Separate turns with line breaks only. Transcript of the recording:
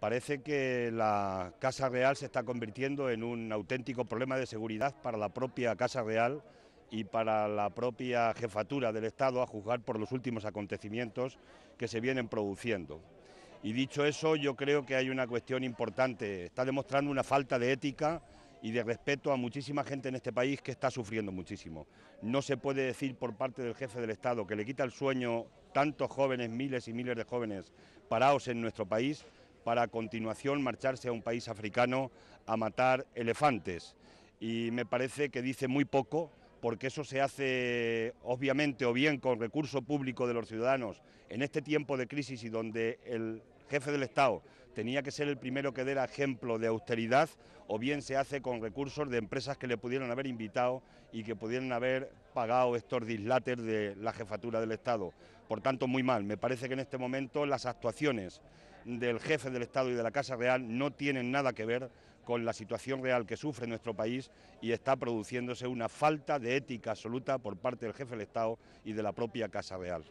Parece que la Casa Real se está convirtiendo en un auténtico problema de seguridad para la propia Casa Real y para la propia jefatura del Estado, a juzgar por los últimos acontecimientos que se vienen produciendo. Y dicho eso, yo creo que hay una cuestión importante. Está demostrando una falta de ética y de respeto a muchísima gente en este país que está sufriendo muchísimo. No se puede decir por parte del jefe del Estado que le quita el sueño tantos jóvenes, miles y miles de jóvenes parados en nuestro país para a continuación marcharse a un país africano a matar elefantes. Y me parece que dice muy poco, porque eso se hace obviamente o bien con recurso público de los ciudadanos en este tiempo de crisis y donde el jefe del Estado tenía que ser el primero que diera ejemplo de austeridad, o bien se hace con recursos de empresas que le pudieron haber invitado y que pudieron haber pagado estos dislates de la jefatura del Estado. Por tanto, muy mal. Me parece que en este momento las actuaciones del jefe del Estado y de la Casa Real no tienen nada que ver con la situación real que sufre nuestro país y está produciéndose una falta de ética absoluta por parte del jefe del Estado y de la propia Casa Real.